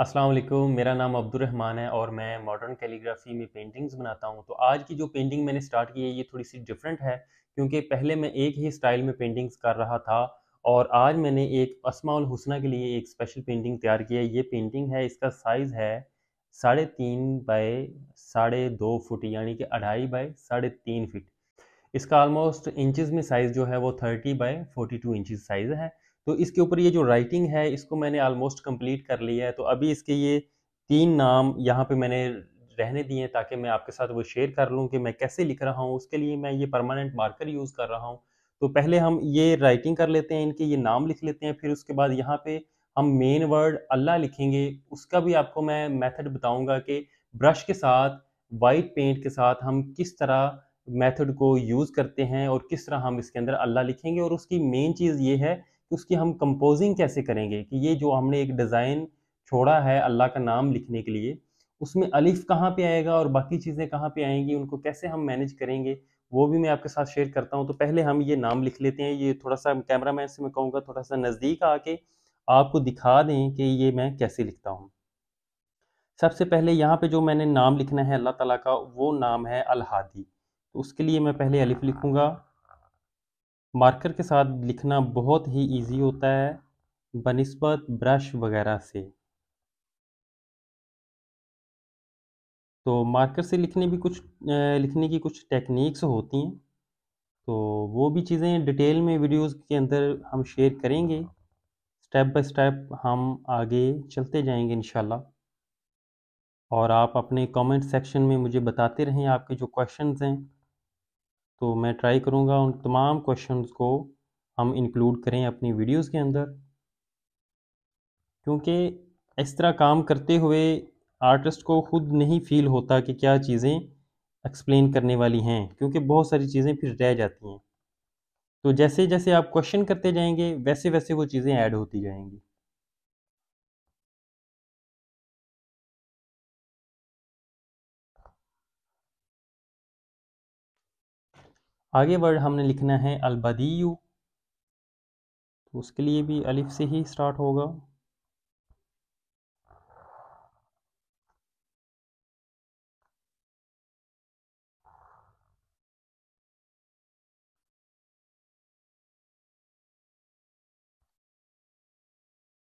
अस्सलाम वालेकुम मेरा नाम अब्दुलरहमान है और मैं मॉडर्न कैलीग्राफी में पेंटिंग्स बनाता हूँ तो आज की जो पेंटिंग मैंने स्टार्ट की है ये थोड़ी सी डिफरेंट है क्योंकि पहले मैं एक ही स्टाइल में पेंटिंग्स कर रहा था और आज मैंने एक असमाउल हुसना के लिए एक स्पेशल पेंटिंग तैयार की है ये पेंटिंग है इसका साइज़ है साढ़े तीन बाय साढ़े दो फुट यानी कि अढ़ाई बाय साढ़े तीन फिट इसका ऑलमोस्ट इंचज़ में साइज़ जो है वो thirty by forty two inches size है तो इसके ऊपर ये जो राइटिंग है इसको मैंने ऑलमोस्ट कंप्लीट कर लिया है तो अभी इसके ये तीन नाम यहाँ पे मैंने रहने दिए हैं ताकि मैं आपके साथ वो शेयर कर लूँ कि मैं कैसे लिख रहा हूँ उसके लिए मैं ये परमानेंट मार्कर यूज़ कर रहा हूँ तो पहले हम ये राइटिंग कर लेते हैं इनके ये नाम लिख लेते हैं फिर उसके बाद यहाँ पर हम मेन वर्ड अल्लाह लिखेंगे उसका भी आपको मैं मैथड बताऊँगा कि ब्रश के साथ वाइट पेंट के साथ हम किस तरह मेथड को यूज़ करते हैं और किस तरह हम इसके अंदर अल्लाह लिखेंगे और उसकी मेन चीज़ ये है उसकी हम कंपोजिंग कैसे करेंगे कि ये जो हमने एक डिज़ाइन छोड़ा है अल्लाह का नाम लिखने के लिए उसमें अलिफ कहाँ पे आएगा और बाकी चीज़ें कहाँ पे आएंगी उनको कैसे हम मैनेज करेंगे वो भी मैं आपके साथ शेयर करता हूँ तो पहले हम ये नाम लिख लेते हैं ये थोड़ा सा कैमरा मैन से मैं कहूँगा थोड़ा सा नज़दीक आके आपको दिखा दें कि ये मैं कैसे लिखता हूँ सबसे पहले यहाँ पे जो मैंने नाम लिखना है अल्लाह ताला का वो नाम है अलहादी तो उसके लिए मैं पहले अलिफ लिखूँगा मार्कर के साथ लिखना बहुत ही इजी होता है बनस्बत ब्रश वगैरह से तो मार्कर से लिखने भी कुछ लिखने की कुछ टेक्निक्स होती हैं तो वो भी चीज़ें डिटेल में वीडियोस के अंदर हम शेयर करेंगे स्टेप बाय स्टेप हम आगे चलते जाएंगे इन और आप अपने कमेंट सेक्शन में मुझे बताते रहें आपके जो क्वेश्चंस हैं तो मैं ट्राई करूँगा उन तमाम क्वेश्चन को हम इंक्लूड करें अपनी वीडियोज़ के अंदर क्योंकि इस तरह काम करते हुए आर्टिस्ट को खुद नहीं फील होता कि क्या चीज़ें एक्सप्लेन करने वाली हैं क्योंकि बहुत सारी चीज़ें फिर रह जाती हैं तो जैसे जैसे आप क्वेश्चन करते जाएंगे वैसे वैसे वो चीज़ें ऐड होती जाएंगी आगे वर्ड हमने लिखना है अलबदी तो उसके लिए भी अलिफ से ही स्टार्ट होगा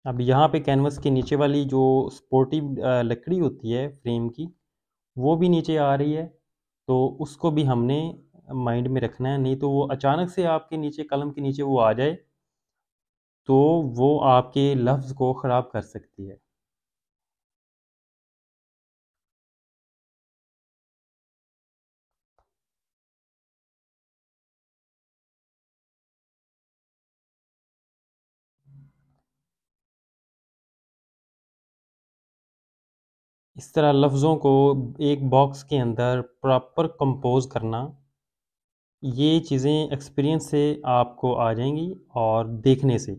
अब यहाँ पे कैनवस के नीचे वाली जो स्पोर्टिव लकड़ी होती है फ्रेम की वो भी नीचे आ रही है तो उसको भी हमने माइंड में रखना है नहीं तो वो अचानक से आपके नीचे कलम के नीचे वो आ जाए तो वो आपके लफ्ज़ को ख़राब कर सकती है इस तरह लफ्ज़ों को एक बॉक्स के अंदर प्रॉपर कंपोज करना ये चीज़ें एक्सपीरियंस से आपको आ जाएंगी और देखने से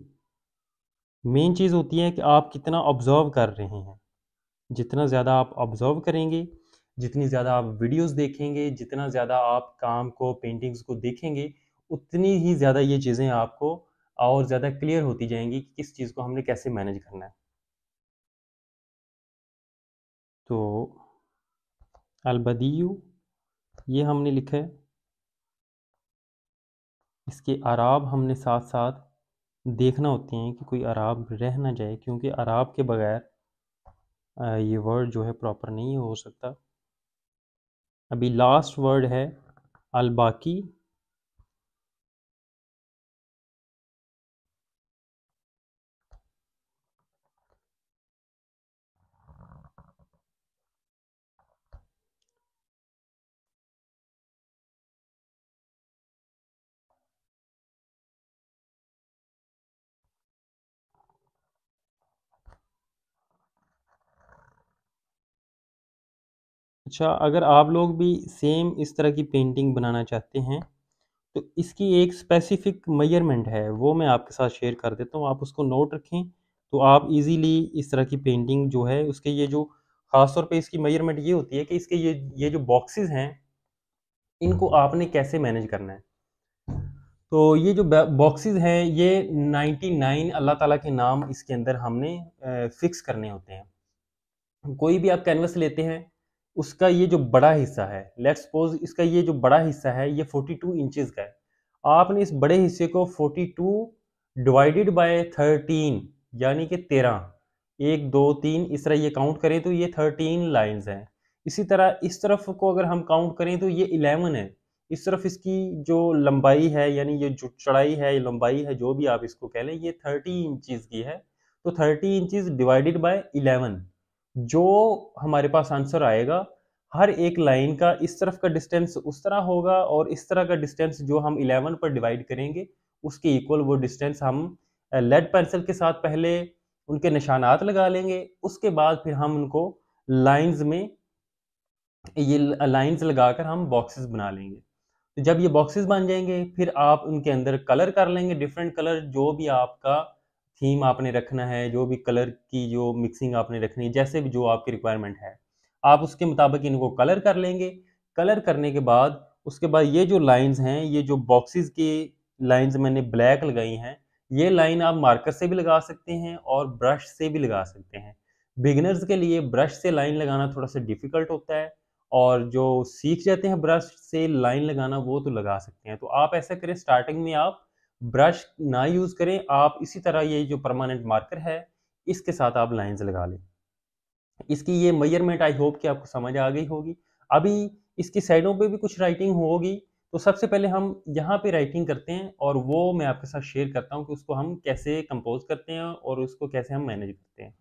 मेन चीज़ होती है कि आप कितना ऑब्ज़र्व कर रहे हैं जितना ज़्यादा आप ऑब्ज़र्व करेंगे जितनी ज़्यादा आप वीडियोस देखेंगे जितना ज़्यादा आप काम को पेंटिंग्स को देखेंगे उतनी ही ज़्यादा ये चीज़ें आपको और ज़्यादा क्लियर होती जाएंगी कि किस चीज़ को हमने कैसे मैनेज करना है तो अलबदीयू ये हमने लिखा है इसके आराब हमने साथ साथ देखना होते हैं कि कोई आराब रह ना जाए क्योंकि आराब के बगैर ये वर्ड जो है प्रॉपर नहीं हो सकता अभी लास्ट वर्ड है अलबाकी अच्छा अगर आप लोग भी सेम इस तरह की पेंटिंग बनाना चाहते हैं तो इसकी एक स्पेसिफिक मेजरमेंट है वो मैं आपके साथ शेयर कर देता हूँ आप उसको नोट रखें तो आप इजीली इस तरह की पेंटिंग जो है उसके ये जो ख़ास तौर पे इसकी मेजरमेंट ये होती है कि इसके ये ये जो बॉक्सेस हैं इनको आपने कैसे मैनेज करना है तो ये जो बॉक्सेस हैं ये 99 अल्लाह ताला के नाम इसके अंदर हमने फिक्स करने होते हैं कोई भी आप कैनवस लेते हैं उसका ये जो बड़ा हिस्सा है लेट्स सपोज इसका ये जो बड़ा हिस्सा है ये 42 इंचज़ का है आपने इस बड़े हिस्से को 42 डिवाइडेड बाय 13 यानी कि 13 एक दो तीन इस तरह ये काउंट करें तो ये 13 लाइंस हैं इसी तरह इस तरफ को अगर हम काउंट करें तो ये 11 है इस तरफ इसकी जो लंबाई है यानी ये जो चढ़ाई है लंबाई है जो भी आप इसको कह लें ये थर्टी इंचज़ की है तो thirty inches divided by eleven जो हमारे पास आंसर आएगा हर एक लाइन का इस तरफ का डिस्टेंस उस तरह होगा और इस तरह का डिस्टेंस जो हम 11 पर डिवाइड करेंगे उसके इक्वल वो डिस्टेंस हम लेड पेंसिल के साथ पहले उनके निशानात लगा लेंगे उसके बाद फिर हम उनको लाइंस में ये लाइंस लगाकर हम बॉक्सेस बना लेंगे तो जब ये बॉक्सेस बन जाएंगे फिर आप उनके अंदर कलर कर लेंगे डिफरेंट कलर जो भी आपका थीम आपने रखना है जो भी कलर की जो मिक्सिंग आपने रखनी है जैसे भी जो आपकी रिक्वायरमेंट है आप उसके मुताबिक इनको कलर कर लेंगे कलर करने के बाद उसके बाद ये जो लाइंस हैं ये जो बॉक्सेस की लाइंस मैंने ब्लैक लगाई हैं ये लाइन आप मार्कर से भी लगा सकते हैं और ब्रश से भी लगा सकते हैं बिगनर्स के लिए ब्रश से लाइन लगाना थोड़ा सा डिफ़िकल्ट होता है और जो सीख जाते हैं ब्रश से लाइन लगाना वो तो लगा सकते हैं तो आप ऐसा करें स्टार्टिंग में आप ब्रश ना यूज़ करें आप इसी तरह ये जो परमानेंट मार्कर है इसके साथ आप लाइंस लगा लें इसकी ये मेजरमेंट आई होप कि आपको समझ आ गई होगी अभी इसकी साइडों पे भी कुछ राइटिंग होगी तो सबसे पहले हम यहाँ पे राइटिंग करते हैं और वो मैं आपके साथ शेयर करता हूँ कि उसको हम कैसे कंपोज करते हैं और उसको कैसे हम मैनेज करते हैं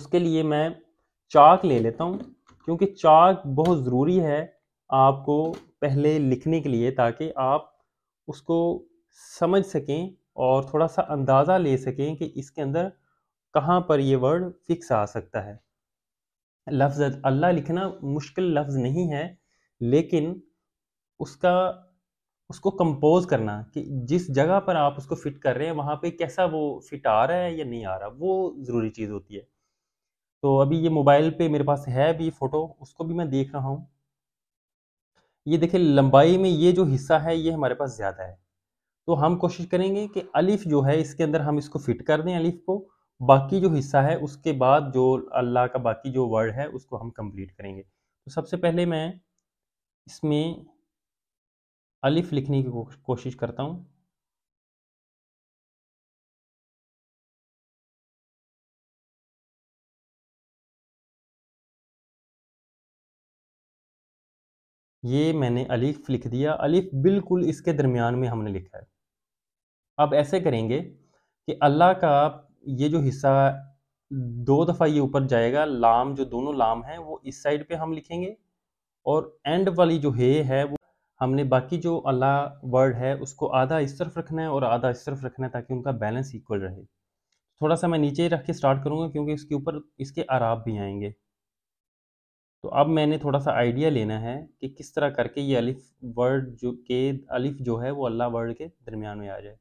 उसके लिए मैं चाक ले लेता हूँ क्योंकि चाक बहुत ज़रूरी है आपको पहले लिखने के लिए ताकि आप उसको समझ सकें और थोड़ा सा अंदाज़ा ले सकें कि इसके अंदर कहाँ पर ये वर्ड फिक्स आ सकता है लफ्ज़ अल्लाह लिखना मुश्किल लफ्ज़ नहीं है लेकिन उसका उसको कंपोज करना कि जिस जगह पर आप उसको फिट कर रहे हैं वहाँ पे कैसा वो फिट आ रहा है या नहीं आ रहा वो ज़रूरी चीज़ होती है तो अभी ये मोबाइल पे मेरे पास है भी फ़ोटो उसको भी मैं देख रहा हूँ ये देखिए लंबाई में ये जो हिस्सा है ये हमारे पास ज़्यादा है तो हम कोशिश करेंगे कि अलिफ जो है इसके अंदर हम इसको फिट कर दें अलिफ को बाकी जो हिस्सा है उसके बाद जो अल्लाह का बाकी जो वर्ड है उसको हम कंप्लीट करेंगे तो सबसे पहले मैं इसमें अलिफ लिखने की कोशिश करता हूँ ये मैंने अलीफ लिख दिया अलीफ बिल्कुल इसके दरमियान में हमने लिखा है अब ऐसे करेंगे कि अल्लाह का ये जो हिस्सा दो दफ़ा ये ऊपर जाएगा लाम जो दोनों लाम हैं वो इस साइड पे हम लिखेंगे और एंड वाली जो हे है वो हमने बाकी जो अल्लाह वर्ड है उसको आधा इस तरफ रखना है और आधा इस तरफ रखना है ताकि उनका बैलेंस इक्वल रहे थोड़ा सा मैं नीचे रख के स्टार्ट करूँगा क्योंकि इसके ऊपर इसके आराब भी आएंगे तो अब मैंने थोड़ा सा आइडिया लेना है कि किस तरह करके ये अलिफ वर्ड जो के अलिफ जो है वो अल्लाह वर्ड के दरमियान में आ जाए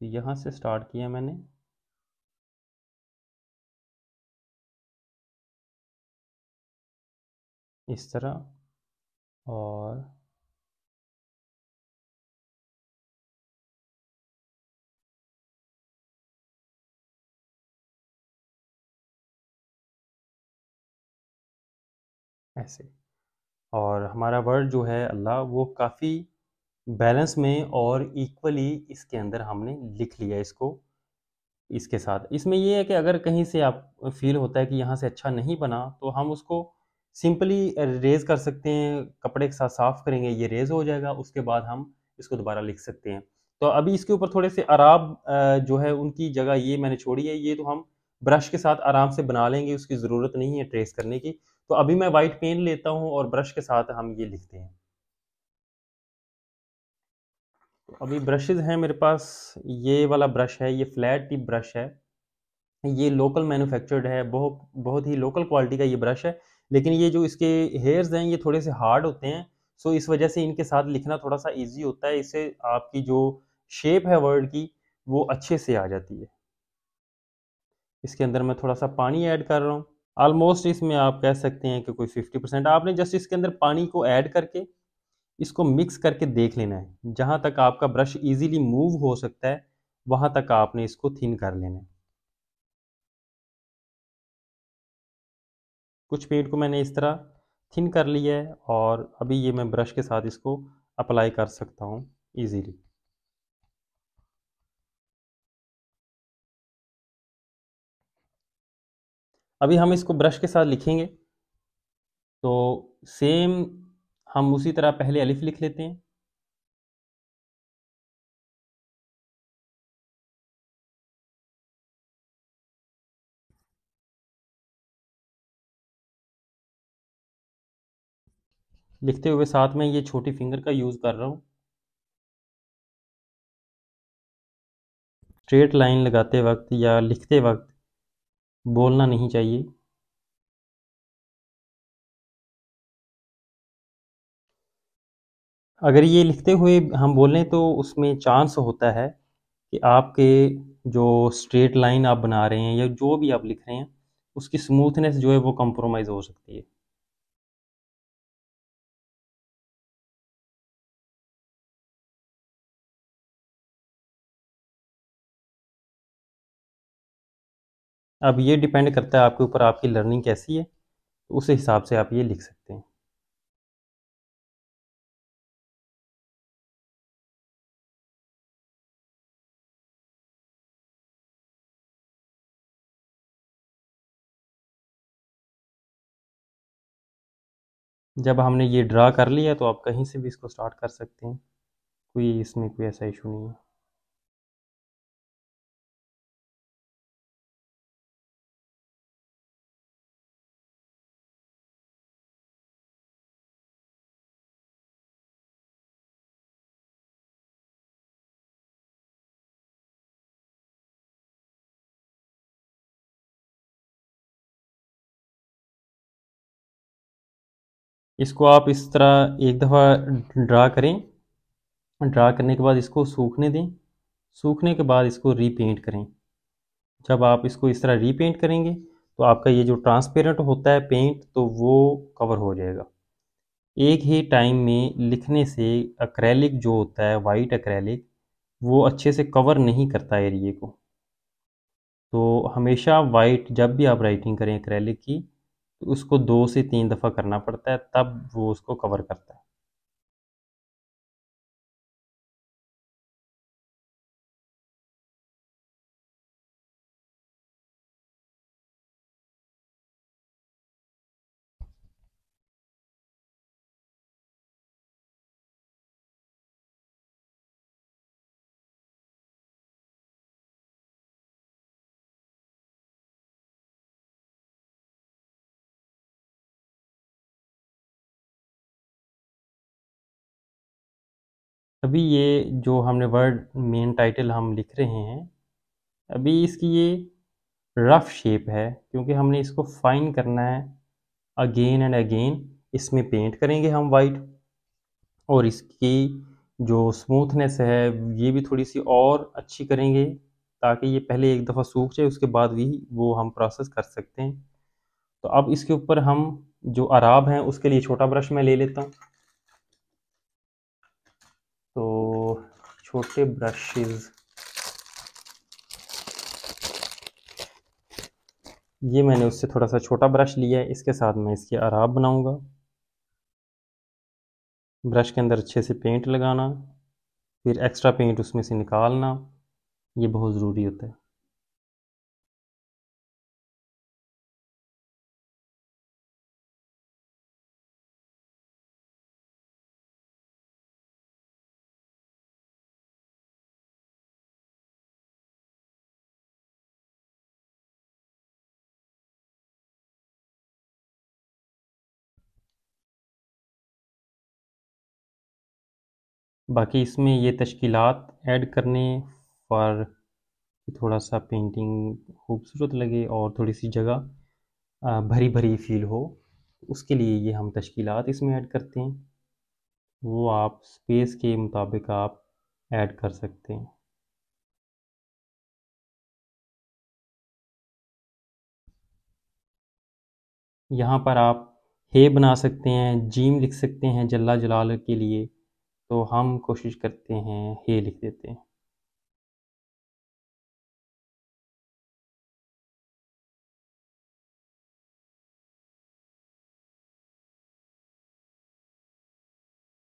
तो यहाँ से स्टार्ट किया मैंने इस तरह और ऐसे और हमारा वर्ड जो है अल्लाह वो काफ़ी बैलेंस में और इक्वली इसके अंदर हमने लिख लिया इसको इसके साथ इसमें ये है कि अगर कहीं से आप फील होता है कि यहाँ से अच्छा नहीं बना तो हम उसको सिंपली रेज़ कर सकते हैं कपड़े के साथ साफ़ करेंगे ये रेज़ हो जाएगा उसके बाद हम इसको दोबारा लिख सकते हैं तो अभी इसके ऊपर थोड़े से अराब जो है उनकी जगह ये मैंने छोड़ी है ये तो हम ब्रश के साथ आराम से बना लेंगे उसकी ज़रूरत नहीं है ट्रेस करने की तो अभी मैं वाइट पेन लेता हूँ और ब्रश के साथ हम ये लिखते हैं तो अभी ब्रशेज हैं मेरे पास ये वाला ब्रश है ये फ्लैट टिप ब्रश है ये लोकल मैन्युफैक्चर्ड है बहुत बहुत ही लोकल क्वालिटी का ये ब्रश है लेकिन ये जो इसके हेयर्स हैं ये थोड़े से हार्ड होते हैं सो इस वजह से इनके साथ लिखना थोड़ा सा ईजी होता है इससे आपकी जो शेप है वर्ड की वो अच्छे से आ जाती है इसके अंदर मैं थोड़ा सा पानी ऐड कर रहा हूँ ऑलमोस्ट इसमें आप कह सकते हैं कि कोई फिफ्टी परसेंट आपने जस्ट इसके अंदर पानी को ऐड करके इसको मिक्स करके देख लेना है जहाँ तक आपका ब्रश इजीली मूव हो सकता है वहाँ तक आपने इसको थिन कर लेना है कुछ पेंट को मैंने इस तरह थिन कर लिया है और अभी ये मैं ब्रश के साथ इसको अप्लाई कर सकता हूँ ईजीली अभी हम इसको ब्रश के साथ लिखेंगे तो सेम हम उसी तरह पहले अलिफ लिख लेते हैं लिखते हुए साथ में ये छोटी फिंगर का यूज़ कर रहा हूं स्ट्रेट लाइन लगाते वक्त या लिखते वक्त बोलना नहीं चाहिए अगर ये लिखते हुए हम बोलें तो उसमें चांस होता है कि आपके जो स्ट्रेट लाइन आप बना रहे हैं या जो भी आप लिख रहे हैं उसकी स्मूथनेस जो है वो कंप्रोमाइज़ हो सकती है अब ये डिपेंड करता है आपके ऊपर आपकी लर्निंग कैसी है तो उस हिसाब से आप ये लिख सकते हैं जब हमने ये ड्रा कर लिया तो आप कहीं से भी इसको स्टार्ट कर सकते हैं कोई इसमें कोई ऐसा इशू नहीं है इसको आप इस तरह एक दफ़ा ड्रा करें ड्रा करने के बाद इसको सूखने दें सूखने के बाद इसको रीपेंट करें जब आप इसको इस तरह रीपेंट करेंगे तो आपका ये जो ट्रांसपेरेंट होता है पेंट तो वो कवर हो जाएगा एक ही टाइम में लिखने से अक्रैलिक जो होता है वाइट अक्रैलिक वो अच्छे से कवर नहीं करता एरिए को तो हमेशा वाइट जब भी आप राइटिंग करें अक्रैलिक की उसको दो से तीन दफ़ा करना पड़ता है तब वो उसको कवर करता है अभी ये जो हमने वर्ड मेन टाइटल हम लिख रहे हैं अभी इसकी ये रफ शेप है क्योंकि हमने इसको फाइन करना है अगेन एंड अगेन इसमें पेंट करेंगे हम वाइट और इसकी जो स्मूथनेस है ये भी थोड़ी सी और अच्छी करेंगे ताकि ये पहले एक दफ़ा सूख जाए उसके बाद भी वो हम प्रोसेस कर सकते हैं तो अब इसके ऊपर हम जो अराब हैं उसके लिए छोटा ब्रश मैं ले लेता हूँ तो छोटे ब्रशेस ये मैंने उससे थोड़ा सा छोटा ब्रश लिया है इसके साथ मैं इसकी आराब बनाऊंगा ब्रश के अंदर अच्छे से पेंट लगाना फिर एक्स्ट्रा पेंट उसमें से निकालना ये बहुत ज़रूरी होता है बाकी इसमें ये तश्कीलात ऐड करने पर थोड़ा सा पेंटिंग खूबसूरत लगे और थोड़ी सी जगह भरी भरी फील हो उसके लिए ये हम तश्कीलात इसमें ऐड करते हैं वो आप स्पेस के मुताबिक आप ऐड कर सकते हैं यहाँ पर आप हे बना सकते हैं जीम लिख सकते हैं जल्ला जलाल के लिए तो हम कोशिश करते हैं हे लिख देते हैं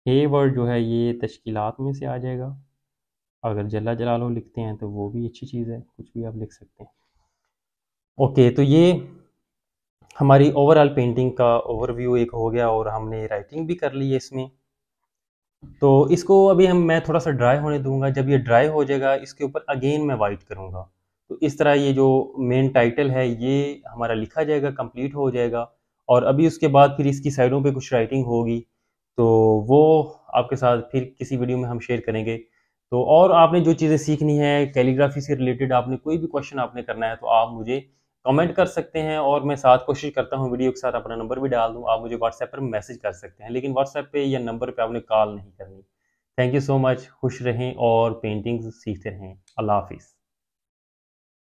हे वर्ड जो है ये तश्कीलात में से आ जाएगा अगर जला जलालो लिखते हैं तो वो भी अच्छी चीज़ है कुछ भी आप लिख सकते हैं ओके तो ये हमारी ओवरऑल पेंटिंग का ओवरव्यू एक हो गया और हमने राइटिंग भी कर ली है इसमें तो इसको अभी हम मैं थोड़ा सा ड्राई होने दूंगा जब ये ड्राई हो जाएगा इसके ऊपर अगेन मैं वाइट करूंगा तो इस तरह ये जो मेन टाइटल है ये हमारा लिखा जाएगा कंप्लीट हो जाएगा और अभी उसके बाद फिर इसकी साइडों पे कुछ राइटिंग होगी तो वो आपके साथ फिर किसी वीडियो में हम शेयर करेंगे तो और आपने जो चीज़ें सीखनी है कैलीग्राफी से रिलेटेड आपने कोई भी क्वेश्चन आपने करना है तो आप मुझे कमेंट कर सकते हैं और मैं साथ कोशिश करता हूँ वीडियो के साथ अपना नंबर भी डाल दूँ आप मुझे व्हाट्सएप पर मैसेज कर सकते हैं लेकिन व्हाट्सएप पे या नंबर पे आपने कॉल नहीं करनी थैंक यू सो मच खुश रहें और पेंटिंग्स सीखते रहें अल्लाह हाफिज़